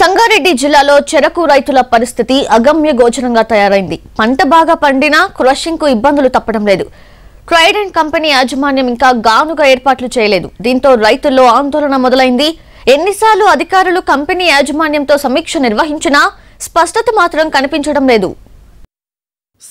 సంగారెడ్డి జిల్లాలో చెరకు రైతుల పరిస్థితి అగమ్య గోచరంగా తయారైంది పంట బాగా పండినా క్రషింగ్కు ఇబ్బందులు తప్పడం లేదు ట్రైడ్ అండ్ కంపెనీ యాజమాన్యం ఇంకా గానుగా ఏర్పాట్లు చేయలేదు దీంతో రైతుల్లో ఆందోళన మొదలైంది ఎన్నిసార్లు అధికారులు కంపెనీ యాజమాన్యంతో సమీక్ష నిర్వహించినా స్పష్టత మాత్రం కనిపించడం లేదు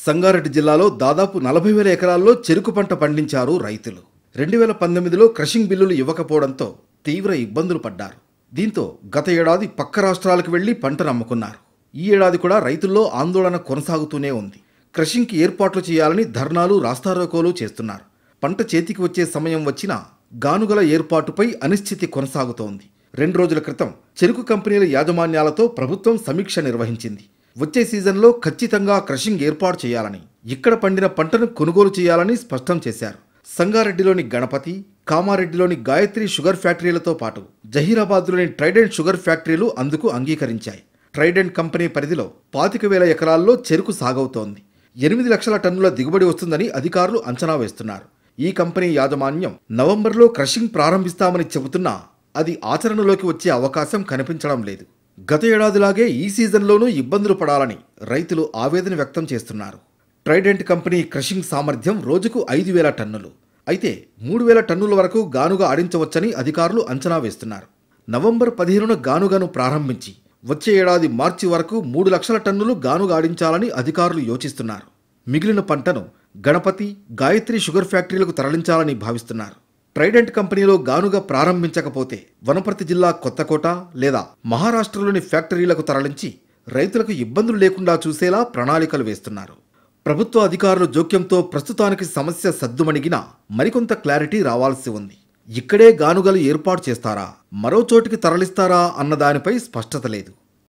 సంగారెడ్డి జిల్లాలో దాదాపు నలభై వేల ఎకరాల్లో చెరుకు పంట పండించారు రైతులు రెండు వేల పంతొమ్మిదిలో క్రషింగ్ బిల్లులు ఇవ్వకపోవడంతో తీవ్ర ఇబ్బందులు పడ్డారు దీంతో గత ఏడాది పక్క రాష్ట్రాలకు వెళ్లి పంటను అమ్ముకున్నారు ఈ ఏడాది కూడా రైతుల్లో ఆందోళన కొనసాగుతూనే ఉంది క్రషింగ్కి ఏర్పాట్లు చేయాలని ధర్నాలు రాస్తారోకోలు చేస్తున్నారు పంట చేతికి వచ్చే సమయం వచ్చినా గానుగల ఏర్పాటుపై అనిశ్చితి కొనసాగుతోంది రెండు రోజుల క్రితం చెరుకు కంపెనీల యాజమాన్యాలతో ప్రభుత్వం సమీక్ష నిర్వహించింది వచ్చే సీజన్లో ఖచ్చితంగా క్రషింగ్ ఏర్పాటు చేయాలని ఇక్కడ పండిన పంటను కొనుగోలు చేయాలని స్పష్టం చేశారు సంగారెడ్డిలోని గణపతి కామారెడ్డిలోని గాయత్రి షుగర్ ఫ్యాక్టరీలతో పాటు జహీరాబాద్లోని ట్రైడెంట్ షుగర్ ఫ్యాక్టరీలు అందుకు అంగీకరించాయి ట్రైడెంట్ కంపెనీ పరిధిలో పాతిక వేల ఎకరాల్లో చెరుకు సాగవుతోంది ఎనిమిది లక్షల టన్నుల దిగుబడి వస్తుందని అధికారులు అంచనా వేస్తున్నారు ఈ కంపెనీ యాజమాన్యం నవంబర్లో క్రషింగ్ ప్రారంభిస్తామని చెబుతున్నా అది ఆచరణలోకి వచ్చే అవకాశం కనిపించడం లేదు గత ఏడాదిలాగే ఈ సీజన్లోనూ ఇబ్బందులు పడాలని రైతులు ఆవేదన వ్యక్తం చేస్తున్నారు ట్రైడెంట్ కంపెనీ క్రషింగ్ సామర్థ్యం రోజుకు ఐదు వేల టన్నులు అయితే మూడు వేల టన్నుల వరకు గానుగా ఆడించవచ్చని అధికారులు అంచనా వేస్తున్నారు నవంబర్ పదిహేనున గానుగాను ప్రారంభించి వచ్చే ఏడాది మార్చి వరకు మూడు లక్షల టన్నులు గానుగా ఆడించాలని అధికారులు యోచిస్తున్నారు మిగిలిన పంటను గణపతి గాయత్రి షుగర్ ఫ్యాక్టరీలకు తరలించాలని భావిస్తున్నారు ట్రైడెంట్ కంపెనీలో గానుగా ప్రారంభించకపోతే వనపర్తి జిల్లా కొత్తకోట లేదా మహారాష్ట్రలోని ఫ్యాక్టరీలకు తరలించి రైతులకు ఇబ్బందులు లేకుండా చూసేలా ప్రణాళికలు వేస్తున్నారు ప్రభుత్వ అధికారుల జోక్యంతో ప్రస్తుతానికి సమస్య సద్దుమణిగిన మరికొంత క్లారిటీ రావాల్సి ఉంది ఇక్కడే గానుగలు ఏర్పాటు చేస్తారా మరో చోటికి తరలిస్తారా అన్న దానిపై స్పష్టత లేదు